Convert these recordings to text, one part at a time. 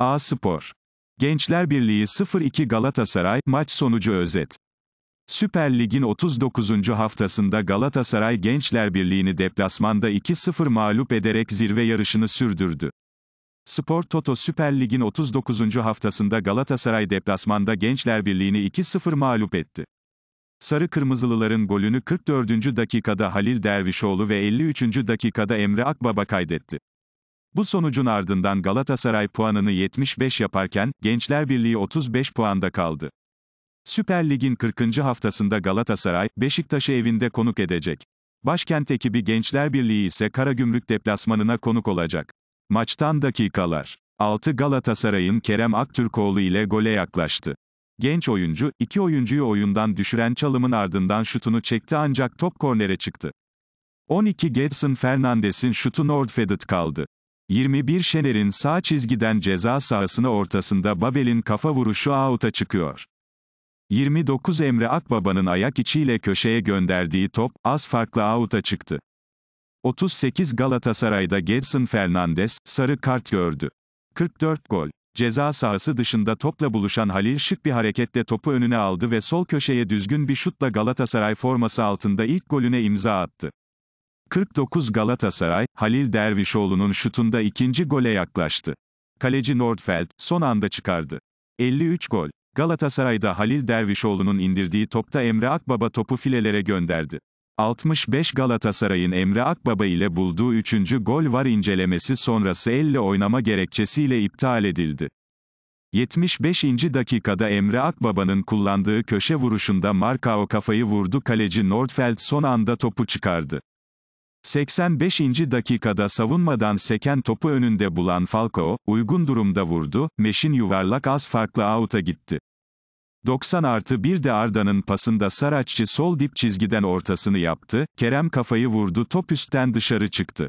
A Spor. Gençler Birliği 0-2 Galatasaray, maç sonucu özet. Süper Lig'in 39. haftasında Galatasaray Gençler Birliği'ni deplasmanda 2-0 mağlup ederek zirve yarışını sürdürdü. Spor Toto Süper Lig'in 39. haftasında Galatasaray deplasmanda Gençler Birliği'ni 2-0 mağlup etti. Sarı Kırmızılıların golünü 44. dakikada Halil Dervişoğlu ve 53. dakikada Emre Akbaba kaydetti. Bu sonucun ardından Galatasaray puanını 75 yaparken, Gençler Birliği 35 puanda kaldı. Süper Lig'in 40. haftasında Galatasaray, Beşiktaş'ı evinde konuk edecek. Başkent ekibi Gençler Birliği ise Karagümrük deplasmanına konuk olacak. Maçtan dakikalar. 6 Galatasaray'ın Kerem Aktürkoğlu ile gole yaklaştı. Genç oyuncu, iki oyuncuyu oyundan düşüren çalımın ardından şutunu çekti ancak top kornere çıktı. 12 Getson Fernandes'in şutu Nordfedet kaldı. 21 Şener'in sağ çizgiden ceza sahasına ortasında Babel'in kafa vuruşu out'a çıkıyor. 29 Emre Akbaba'nın ayak içiyle köşeye gönderdiği top, az farklı out'a çıktı. 38 Galatasaray'da Gedson Fernandes, sarı kart gördü. 44 gol. Ceza sahası dışında topla buluşan Halil şık bir hareketle topu önüne aldı ve sol köşeye düzgün bir şutla Galatasaray forması altında ilk golüne imza attı. 49 Galatasaray, Halil Dervişoğlu'nun şutunda ikinci gole yaklaştı. Kaleci Nordfeld, son anda çıkardı. 53 gol. Galatasaray'da Halil Dervişoğlu'nun indirdiği topta Emre Akbaba topu filelere gönderdi. 65 Galatasaray'ın Emre Akbaba ile bulduğu 3. gol var incelemesi sonrası elle oynama gerekçesiyle iptal edildi. 75. dakikada Emre Akbaba'nın kullandığı köşe vuruşunda Markao kafayı vurdu kaleci Nordfeld son anda topu çıkardı. 85. dakikada savunmadan seken topu önünde bulan Falcao, uygun durumda vurdu, Meş'in yuvarlak az farklı out'a gitti. 90 artı 1 de Arda'nın pasında Saraççı sol dip çizgiden ortasını yaptı, Kerem kafayı vurdu top üstten dışarı çıktı.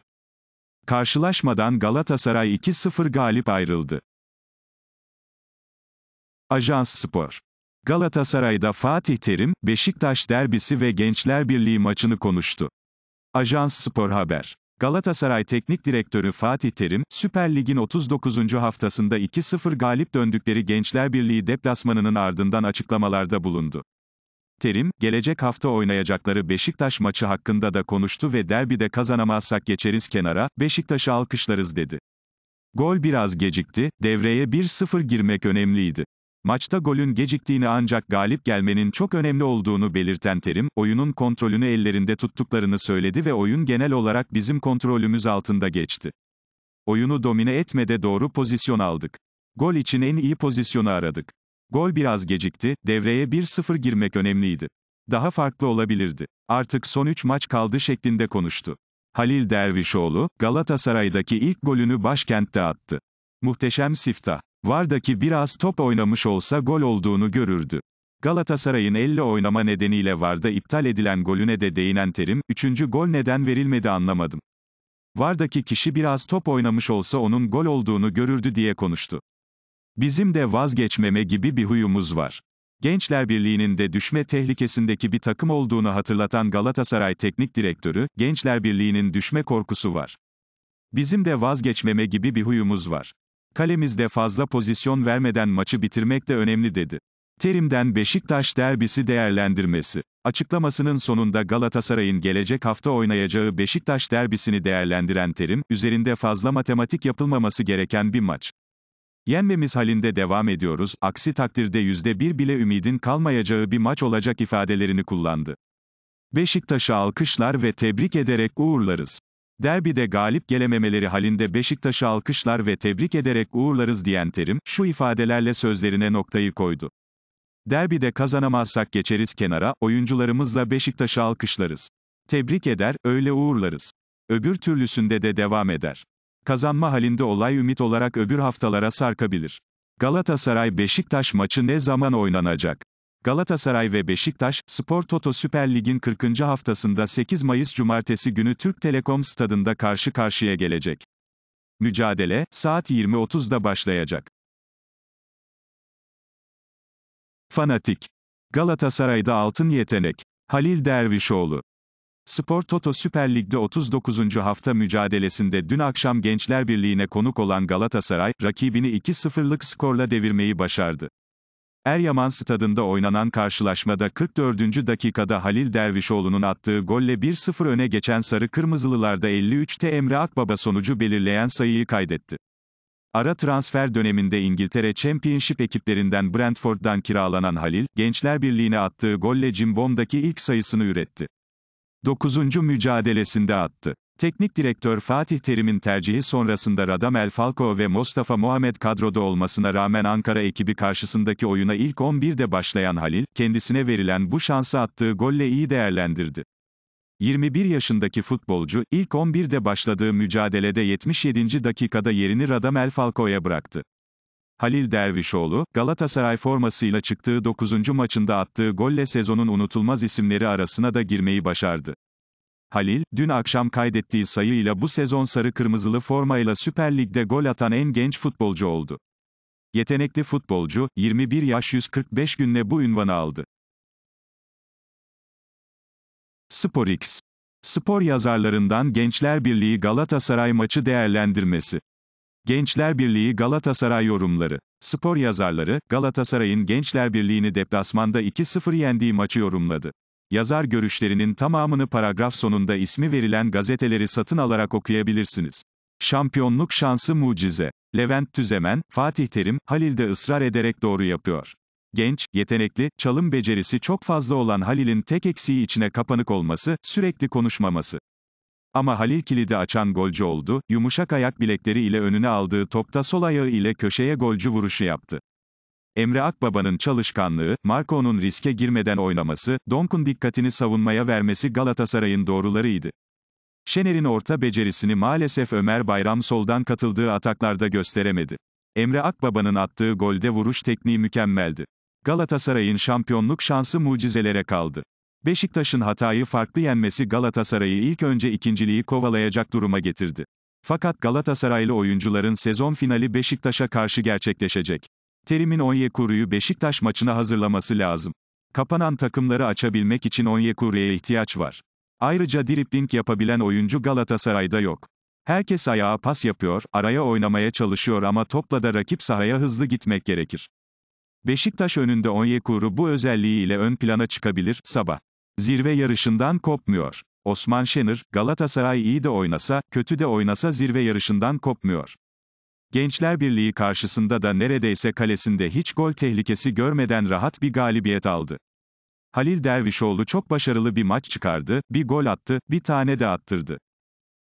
Karşılaşmadan Galatasaray 2-0 galip ayrıldı. Ajans Spor Galatasaray'da Fatih Terim, Beşiktaş derbisi ve Gençler Birliği maçını konuştu. Ajans Spor Haber. Galatasaray Teknik Direktörü Fatih Terim, Süper Lig'in 39. haftasında 2-0 galip döndükleri Gençler Birliği deplasmanının ardından açıklamalarda bulundu. Terim, gelecek hafta oynayacakları Beşiktaş maçı hakkında da konuştu ve derbide kazanamazsak geçeriz kenara, Beşiktaş'ı alkışlarız dedi. Gol biraz gecikti, devreye 1-0 girmek önemliydi. Maçta golün geciktiğini ancak galip gelmenin çok önemli olduğunu belirten Terim, oyunun kontrolünü ellerinde tuttuklarını söyledi ve oyun genel olarak bizim kontrolümüz altında geçti. Oyunu domine etmede doğru pozisyon aldık. Gol için en iyi pozisyonu aradık. Gol biraz gecikti, devreye 1-0 girmek önemliydi. Daha farklı olabilirdi. Artık son 3 maç kaldı şeklinde konuştu. Halil Dervişoğlu, Galatasaray'daki ilk golünü başkentte attı. Muhteşem siftah. Vardaki biraz top oynamış olsa gol olduğunu görürdü. Galatasaray'ın elle oynama nedeniyle Varda iptal edilen golüne de değinen Terim, üçüncü gol neden verilmedi anlamadım. Vardaki kişi biraz top oynamış olsa onun gol olduğunu görürdü diye konuştu. Bizim de vazgeçmeme gibi bir huyumuz var. Gençler Birliği'nin de düşme tehlikesindeki bir takım olduğunu hatırlatan Galatasaray Teknik Direktörü, Gençler Birliği'nin düşme korkusu var. Bizim de vazgeçmeme gibi bir huyumuz var. Kalemizde fazla pozisyon vermeden maçı bitirmek de önemli dedi. Terim'den Beşiktaş derbisi değerlendirmesi. Açıklamasının sonunda Galatasaray'ın gelecek hafta oynayacağı Beşiktaş derbisini değerlendiren Terim, üzerinde fazla matematik yapılmaması gereken bir maç. Yenmemiz halinde devam ediyoruz, aksi takdirde %1 bile ümidin kalmayacağı bir maç olacak ifadelerini kullandı. Beşiktaş'a alkışlar ve tebrik ederek uğurlarız. Derbide galip gelememeleri halinde Beşiktaş'ı alkışlar ve tebrik ederek uğurlarız diyen Terim, şu ifadelerle sözlerine noktayı koydu. Derbide kazanamazsak geçeriz kenara, oyuncularımızla Beşiktaş'ı alkışlarız. Tebrik eder, öyle uğurlarız. Öbür türlüsünde de devam eder. Kazanma halinde olay ümit olarak öbür haftalara sarkabilir. Galatasaray-Beşiktaş maçı ne zaman oynanacak? Galatasaray ve Beşiktaş, Spor Toto Süper Lig'in 40. haftasında 8 Mayıs Cumartesi günü Türk Telekom Stadında karşı karşıya gelecek. Mücadele, saat 20.30'da başlayacak. Fanatik. Galatasaray'da altın yetenek. Halil Dervişoğlu. Spor Toto Süper Lig'de 39. hafta mücadelesinde dün akşam Gençler Birliği'ne konuk olan Galatasaray, rakibini 2-0'lık skorla devirmeyi başardı. Eryaman stadında oynanan karşılaşmada 44. dakikada Halil Dervişoğlu'nun attığı golle 1-0 öne geçen Sarı Kırmızılılarda 53'te Emre Akbaba sonucu belirleyen sayıyı kaydetti. Ara transfer döneminde İngiltere Championship ekiplerinden Brentford'dan kiralanan Halil, Gençler Birliği'ne attığı golle Cimbom'daki ilk sayısını üretti. 9. mücadelesinde attı. Teknik direktör Fatih Terim'in tercihi sonrasında Radamel Falcao ve Mustafa Muhammed kadroda olmasına rağmen Ankara ekibi karşısındaki oyuna ilk 11'de başlayan Halil, kendisine verilen bu şansı attığı golle iyi değerlendirdi. 21 yaşındaki futbolcu, ilk 11'de başladığı mücadelede 77. dakikada yerini Radamel Falcao'ya bıraktı. Halil Dervişoğlu, Galatasaray formasıyla çıktığı 9. maçında attığı golle sezonun unutulmaz isimleri arasına da girmeyi başardı. Halil, dün akşam kaydettiği sayıyla bu sezon sarı kırmızılı formayla Süper Lig'de gol atan en genç futbolcu oldu. Yetenekli futbolcu, 21 yaş 145 günle bu ünvanı aldı. SporX. Spor yazarlarından Gençler Birliği Galatasaray maçı değerlendirmesi. Gençler Birliği Galatasaray yorumları. Spor yazarları, Galatasaray'ın Gençler Birliği'ni deplasmanda 2-0 yendiği maçı yorumladı. Yazar görüşlerinin tamamını paragraf sonunda ismi verilen gazeteleri satın alarak okuyabilirsiniz. Şampiyonluk şansı mucize. Levent Tüzemen, Fatih Terim, Halil de ısrar ederek doğru yapıyor. Genç, yetenekli, çalım becerisi çok fazla olan Halil'in tek eksiği içine kapanık olması, sürekli konuşmaması. Ama Halil kilidi açan golcü oldu, yumuşak ayak bilekleri ile önüne aldığı topta sol ayağı ile köşeye golcü vuruşu yaptı. Emre Akbaba'nın çalışkanlığı, Marco'nun riske girmeden oynaması, Donk'un dikkatini savunmaya vermesi Galatasaray'ın doğrularıydı. Şener'in orta becerisini maalesef Ömer Bayram soldan katıldığı ataklarda gösteremedi. Emre Akbaba'nın attığı golde vuruş tekniği mükemmeldi. Galatasaray'ın şampiyonluk şansı mucizelere kaldı. Beşiktaş'ın hatayı farklı yenmesi Galatasaray'ı ilk önce ikinciliği kovalayacak duruma getirdi. Fakat Galatasaraylı oyuncuların sezon finali Beşiktaş'a karşı gerçekleşecek. Terim'in Onyekuru'yu Beşiktaş maçına hazırlaması lazım. Kapanan takımları açabilmek için Onyekuru'ya ihtiyaç var. Ayrıca dripling yapabilen oyuncu Galatasaray'da yok. Herkes ayağa pas yapıyor, araya oynamaya çalışıyor ama topla da rakip sahaya hızlı gitmek gerekir. Beşiktaş önünde Onyekuru bu özelliğiyle ön plana çıkabilir, sabah. Zirve yarışından kopmuyor. Osman Şenir, Galatasaray iyi de oynasa, kötü de oynasa zirve yarışından kopmuyor. Gençler Birliği karşısında da neredeyse kalesinde hiç gol tehlikesi görmeden rahat bir galibiyet aldı. Halil Dervişoğlu çok başarılı bir maç çıkardı, bir gol attı, bir tane de attırdı.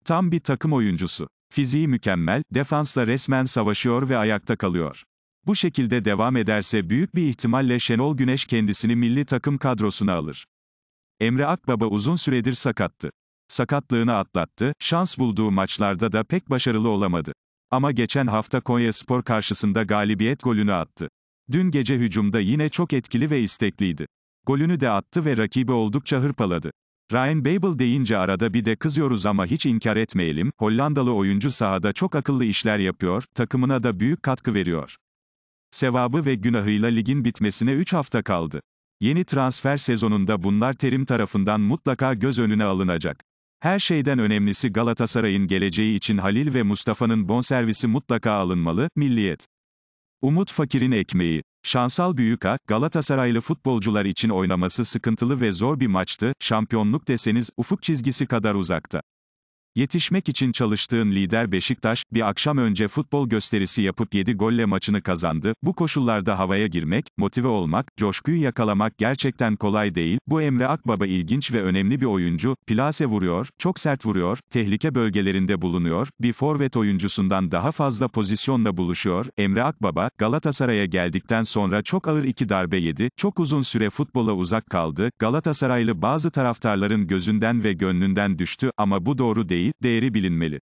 Tam bir takım oyuncusu. Fiziği mükemmel, defansla resmen savaşıyor ve ayakta kalıyor. Bu şekilde devam ederse büyük bir ihtimalle Şenol Güneş kendisini milli takım kadrosuna alır. Emre Akbaba uzun süredir sakattı. Sakatlığını atlattı, şans bulduğu maçlarda da pek başarılı olamadı. Ama geçen hafta Konyaspor karşısında galibiyet golünü attı. Dün gece hücumda yine çok etkili ve istekliydi. Golünü de attı ve rakibi oldukça hırpaladı. Ryan Babel deyince arada bir de kızıyoruz ama hiç inkar etmeyelim, Hollandalı oyuncu sahada çok akıllı işler yapıyor, takımına da büyük katkı veriyor. Sevabı ve günahıyla ligin bitmesine 3 hafta kaldı. Yeni transfer sezonunda bunlar terim tarafından mutlaka göz önüne alınacak. Her şeyden önemlisi Galatasaray'ın geleceği için Halil ve Mustafa'nın bonservisi mutlaka alınmalı, milliyet. Umut Fakir'in ekmeği. Şansal Büyüka, Galatasaraylı futbolcular için oynaması sıkıntılı ve zor bir maçtı, şampiyonluk deseniz ufuk çizgisi kadar uzakta. Yetişmek için çalıştığın lider Beşiktaş, bir akşam önce futbol gösterisi yapıp 7 golle maçını kazandı. Bu koşullarda havaya girmek, motive olmak, coşkuyu yakalamak gerçekten kolay değil. Bu Emre Akbaba ilginç ve önemli bir oyuncu. Plase vuruyor, çok sert vuruyor, tehlike bölgelerinde bulunuyor, bir forvet oyuncusundan daha fazla pozisyonla buluşuyor. Emre Akbaba, Galatasaray'a geldikten sonra çok ağır iki darbe yedi, çok uzun süre futbola uzak kaldı. Galatasaraylı bazı taraftarların gözünden ve gönlünden düştü ama bu doğru değil değil, değeri bilinmeli.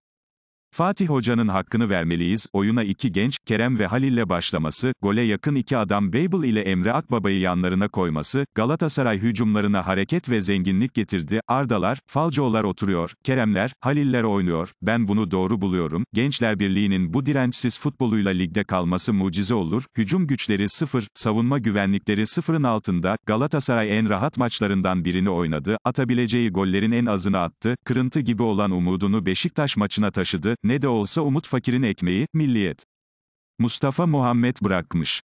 Fatih Hoca'nın hakkını vermeliyiz, oyuna iki genç, Kerem ve Halil ile başlaması, gole yakın iki adam Babel ile Emre Akbaba'yı yanlarına koyması, Galatasaray hücumlarına hareket ve zenginlik getirdi, Ardalar, Falcolar oturuyor, Keremler, Haliller oynuyor, ben bunu doğru buluyorum, Gençler Birliği'nin bu dirençsiz futboluyla ligde kalması mucize olur, hücum güçleri sıfır, savunma güvenlikleri sıfırın altında, Galatasaray en rahat maçlarından birini oynadı, atabileceği gollerin en azını attı, kırıntı gibi olan umudunu Beşiktaş maçına taşıdı, ne de olsa Umut Fakir'in ekmeği, milliyet. Mustafa Muhammed bırakmış.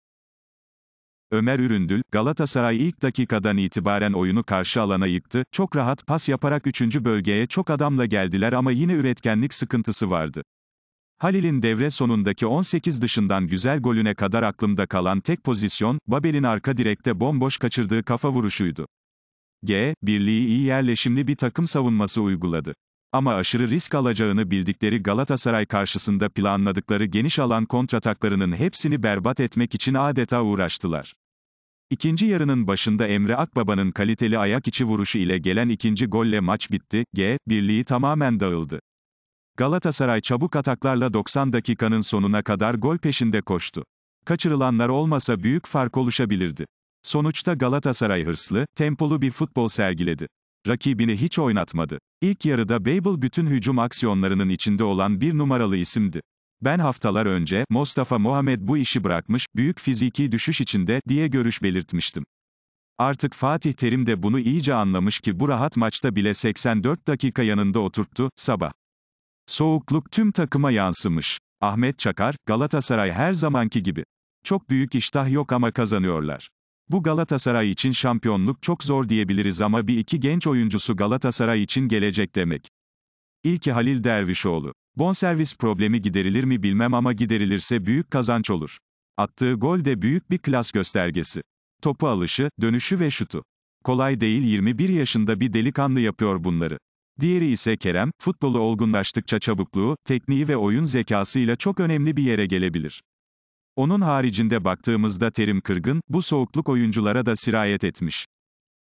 Ömer Üründül, Galatasaray ilk dakikadan itibaren oyunu karşı alana yıktı, çok rahat pas yaparak 3. bölgeye çok adamla geldiler ama yine üretkenlik sıkıntısı vardı. Halil'in devre sonundaki 18 dışından güzel golüne kadar aklımda kalan tek pozisyon, Babel'in arka direkte bomboş kaçırdığı kafa vuruşuydu. G, birliği iyi yerleşimli bir takım savunması uyguladı. Ama aşırı risk alacağını bildikleri Galatasaray karşısında planladıkları geniş alan kontrataklarının hepsini berbat etmek için adeta uğraştılar. İkinci yarının başında Emre Akbaba'nın kaliteli ayak içi vuruşu ile gelen ikinci golle maç bitti, G, birliği tamamen dağıldı. Galatasaray çabuk ataklarla 90 dakikanın sonuna kadar gol peşinde koştu. Kaçırılanlar olmasa büyük fark oluşabilirdi. Sonuçta Galatasaray hırslı, tempolu bir futbol sergiledi rakibini hiç oynatmadı. İlk yarıda Babel bütün hücum aksiyonlarının içinde olan bir numaralı isimdi. Ben haftalar önce, Mustafa Muhammed bu işi bırakmış, büyük fiziki düşüş içinde, diye görüş belirtmiştim. Artık Fatih Terim de bunu iyice anlamış ki bu rahat maçta bile 84 dakika yanında oturttu, sabah. Soğukluk tüm takıma yansımış. Ahmet Çakar, Galatasaray her zamanki gibi. Çok büyük iştah yok ama kazanıyorlar. Bu Galatasaray için şampiyonluk çok zor diyebiliriz ama bir iki genç oyuncusu Galatasaray için gelecek demek. İlki Halil Dervişoğlu. Bonservis problemi giderilir mi bilmem ama giderilirse büyük kazanç olur. Attığı gol de büyük bir klas göstergesi. Topu alışı, dönüşü ve şutu. Kolay değil 21 yaşında bir delikanlı yapıyor bunları. Diğeri ise Kerem, futbolu olgunlaştıkça çabukluğu, tekniği ve oyun zekasıyla çok önemli bir yere gelebilir. Onun haricinde baktığımızda terim kırgın, bu soğukluk oyunculara da sirayet etmiş.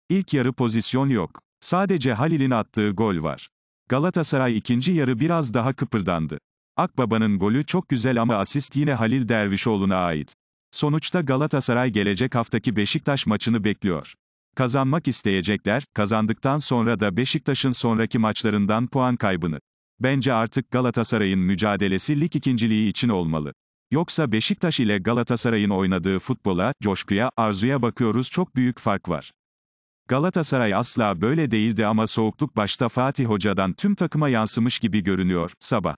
İlk yarı pozisyon yok. Sadece Halil'in attığı gol var. Galatasaray ikinci yarı biraz daha kıpırdandı. Akbaba'nın golü çok güzel ama asist yine Halil Dervişoğlu'na ait. Sonuçta Galatasaray gelecek haftaki Beşiktaş maçını bekliyor. Kazanmak isteyecekler, kazandıktan sonra da Beşiktaş'ın sonraki maçlarından puan kaybını. Bence artık Galatasaray'ın mücadelesi lig ikinciliği için olmalı. Yoksa Beşiktaş ile Galatasaray'ın oynadığı futbola, coşkuya, arzuya bakıyoruz çok büyük fark var. Galatasaray asla böyle değildi ama soğukluk başta Fatih Hoca'dan tüm takıma yansımış gibi görünüyor, sabah.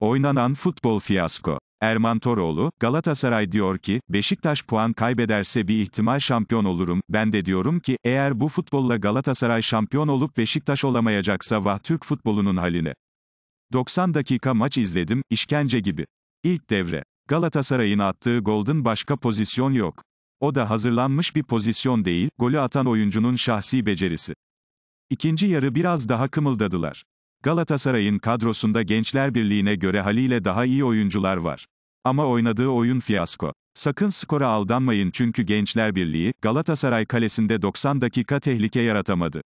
Oynanan futbol fiyasko. Erman Toroğlu, Galatasaray diyor ki, Beşiktaş puan kaybederse bir ihtimal şampiyon olurum, ben de diyorum ki, eğer bu futbolla Galatasaray şampiyon olup Beşiktaş olamayacaksa vah Türk futbolunun haline. 90 dakika maç izledim, işkence gibi. İlk devre. Galatasaray'ın attığı golden başka pozisyon yok. O da hazırlanmış bir pozisyon değil, golü atan oyuncunun şahsi becerisi. İkinci yarı biraz daha kımıldadılar. Galatasaray'ın kadrosunda Gençler Birliği'ne göre haliyle daha iyi oyuncular var. Ama oynadığı oyun fiyasko. Sakın skora aldanmayın çünkü Gençler Birliği, Galatasaray kalesinde 90 dakika tehlike yaratamadı.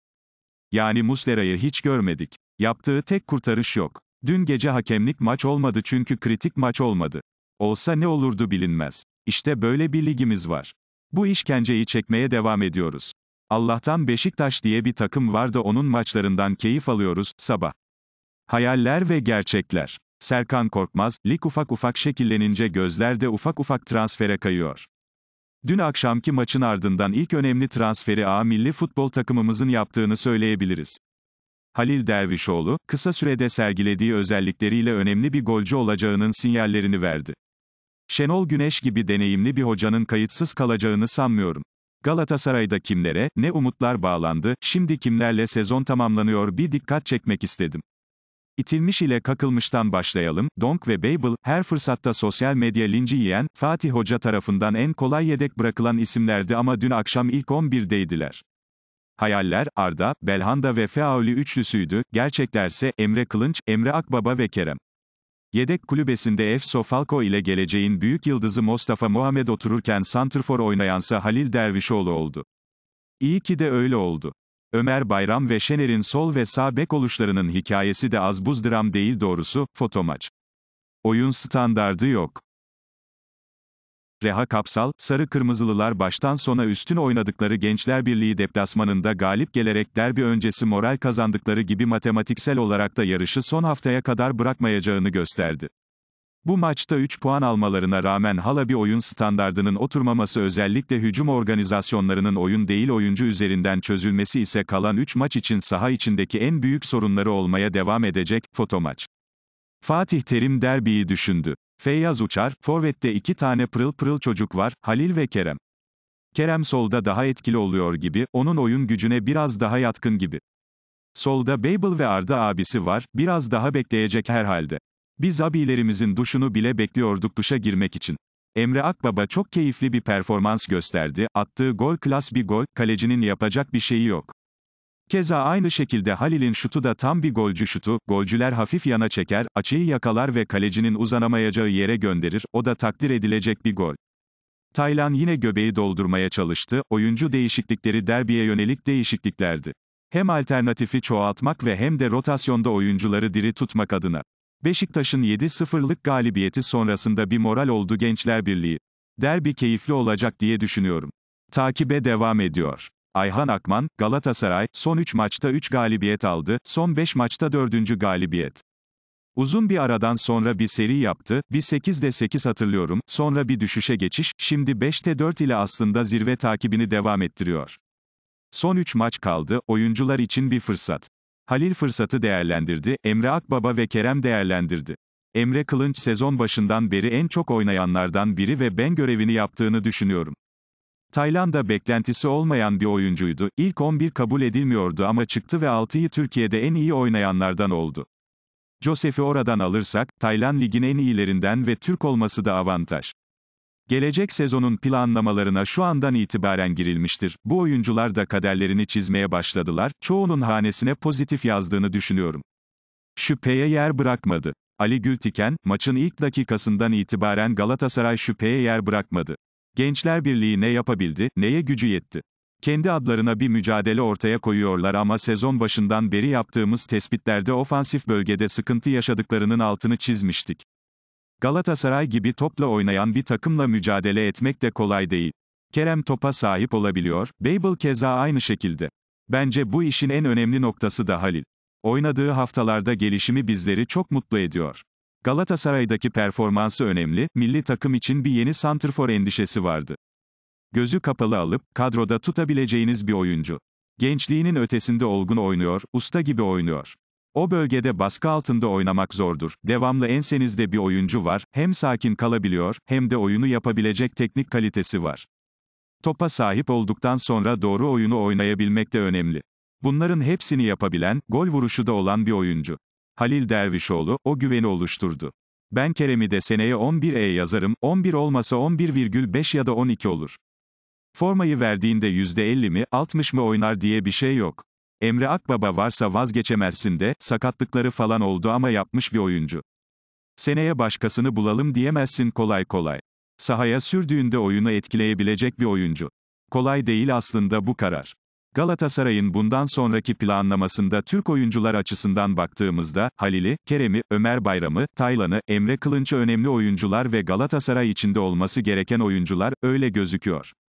Yani Muslera'yı hiç görmedik. Yaptığı tek kurtarış yok. Dün gece hakemlik maç olmadı çünkü kritik maç olmadı. Olsa ne olurdu bilinmez. İşte böyle bir ligimiz var. Bu işkenceyi çekmeye devam ediyoruz. Allah'tan Beşiktaş diye bir takım var da onun maçlarından keyif alıyoruz, sabah. Hayaller ve gerçekler. Serkan Korkmaz, lig ufak ufak şekillenince gözler de ufak ufak transfere kayıyor. Dün akşamki maçın ardından ilk önemli transferi A milli futbol takımımızın yaptığını söyleyebiliriz. Halil Dervişoğlu, kısa sürede sergilediği özellikleriyle önemli bir golcü olacağının sinyallerini verdi. Şenol Güneş gibi deneyimli bir hocanın kayıtsız kalacağını sanmıyorum. Galatasaray'da kimlere, ne umutlar bağlandı, şimdi kimlerle sezon tamamlanıyor bir dikkat çekmek istedim. İtilmiş ile kakılmıştan başlayalım, Donk ve Babel, her fırsatta sosyal medya linci yiyen, Fatih Hoca tarafından en kolay yedek bırakılan isimlerdi ama dün akşam ilk 11'deydiler. Hayaller, Arda, Belhanda ve Feauli üçlüsüydü, gerçeklerse Emre Kılınç, Emre Akbaba ve Kerem. Yedek kulübesinde Efso Falco ile geleceğin büyük yıldızı Mustafa Muhammed otururken Santrfor oynayansa Halil Dervişoğlu oldu. İyi ki de öyle oldu. Ömer Bayram ve Şener'in sol ve sağ bek oluşlarının hikayesi de az buz dram değil doğrusu, fotomaç. Oyun standardı yok. Reha Kapsal, Sarı Kırmızılılar baştan sona üstün oynadıkları Gençler Birliği deplasmanında galip gelerek derbi öncesi moral kazandıkları gibi matematiksel olarak da yarışı son haftaya kadar bırakmayacağını gösterdi. Bu maçta 3 puan almalarına rağmen hala bir oyun standardının oturmaması özellikle hücum organizasyonlarının oyun değil oyuncu üzerinden çözülmesi ise kalan 3 maç için saha içindeki en büyük sorunları olmaya devam edecek, fotomaç. Fatih Terim derbiyi düşündü. Feyyaz Uçar, Forvet'te iki tane pırıl pırıl çocuk var, Halil ve Kerem. Kerem solda daha etkili oluyor gibi, onun oyun gücüne biraz daha yatkın gibi. Solda Babel ve Arda abisi var, biraz daha bekleyecek herhalde. Biz abilerimizin duşunu bile bekliyorduk duşa girmek için. Emre Akbaba çok keyifli bir performans gösterdi, attığı gol klas bir gol, kalecinin yapacak bir şeyi yok. Keza aynı şekilde Halil'in şutu da tam bir golcü şutu, golcüler hafif yana çeker, açıyı yakalar ve kalecinin uzanamayacağı yere gönderir, o da takdir edilecek bir gol. Taylan yine göbeği doldurmaya çalıştı, oyuncu değişiklikleri derbiye yönelik değişikliklerdi. Hem alternatifi çoğaltmak ve hem de rotasyonda oyuncuları diri tutmak adına. Beşiktaş'ın 7-0'lık galibiyeti sonrasında bir moral oldu Gençler Birliği. Derbi keyifli olacak diye düşünüyorum. Takibe devam ediyor. Ayhan Akman, Galatasaray, son 3 maçta 3 galibiyet aldı, son 5 maçta 4. galibiyet. Uzun bir aradan sonra bir seri yaptı, bir 8'de 8 hatırlıyorum, sonra bir düşüşe geçiş, şimdi 5'te 4 ile aslında zirve takibini devam ettiriyor. Son 3 maç kaldı, oyuncular için bir fırsat. Halil fırsatı değerlendirdi, Emre Akbaba ve Kerem değerlendirdi. Emre Kılınç sezon başından beri en çok oynayanlardan biri ve ben görevini yaptığını düşünüyorum. Tayland'a beklentisi olmayan bir oyuncuydu, ilk 11 kabul edilmiyordu ama çıktı ve 6'yı Türkiye'de en iyi oynayanlardan oldu. Joseph'i oradan alırsak, Taylan ligin en iyilerinden ve Türk olması da avantaj. Gelecek sezonun planlamalarına şu andan itibaren girilmiştir. Bu oyuncular da kaderlerini çizmeye başladılar, çoğunun hanesine pozitif yazdığını düşünüyorum. Şüpheye yer bırakmadı. Ali Gültiken, maçın ilk dakikasından itibaren Galatasaray şüpheye yer bırakmadı. Gençler Birliği ne yapabildi, neye gücü yetti? Kendi adlarına bir mücadele ortaya koyuyorlar ama sezon başından beri yaptığımız tespitlerde ofansif bölgede sıkıntı yaşadıklarının altını çizmiştik. Galatasaray gibi topla oynayan bir takımla mücadele etmek de kolay değil. Kerem topa sahip olabiliyor, Babel keza aynı şekilde. Bence bu işin en önemli noktası da Halil. Oynadığı haftalarda gelişimi bizleri çok mutlu ediyor. Galatasaray'daki performansı önemli, milli takım için bir yeni santrfor endişesi vardı. Gözü kapalı alıp, kadroda tutabileceğiniz bir oyuncu. Gençliğinin ötesinde olgun oynuyor, usta gibi oynuyor. O bölgede baskı altında oynamak zordur. Devamlı ensenizde bir oyuncu var, hem sakin kalabiliyor, hem de oyunu yapabilecek teknik kalitesi var. Topa sahip olduktan sonra doğru oyunu oynayabilmek de önemli. Bunların hepsini yapabilen, gol vuruşu da olan bir oyuncu. Halil Dervişoğlu, o güveni oluşturdu. Ben Kerem'i de seneye 11'e yazarım, 11 olmasa 11,5 ya da 12 olur. Formayı verdiğinde %50 mi, 60 mı oynar diye bir şey yok. Emre Akbaba varsa vazgeçemezsin de, sakatlıkları falan oldu ama yapmış bir oyuncu. Seneye başkasını bulalım diyemezsin kolay kolay. Sahaya sürdüğünde oyunu etkileyebilecek bir oyuncu. Kolay değil aslında bu karar. Galatasaray'ın bundan sonraki planlamasında Türk oyuncular açısından baktığımızda, Halil'i, Kerem'i, Ömer Bayram'ı, Taylan'ı, Emre Kılınç'ı önemli oyuncular ve Galatasaray içinde olması gereken oyuncular, öyle gözüküyor.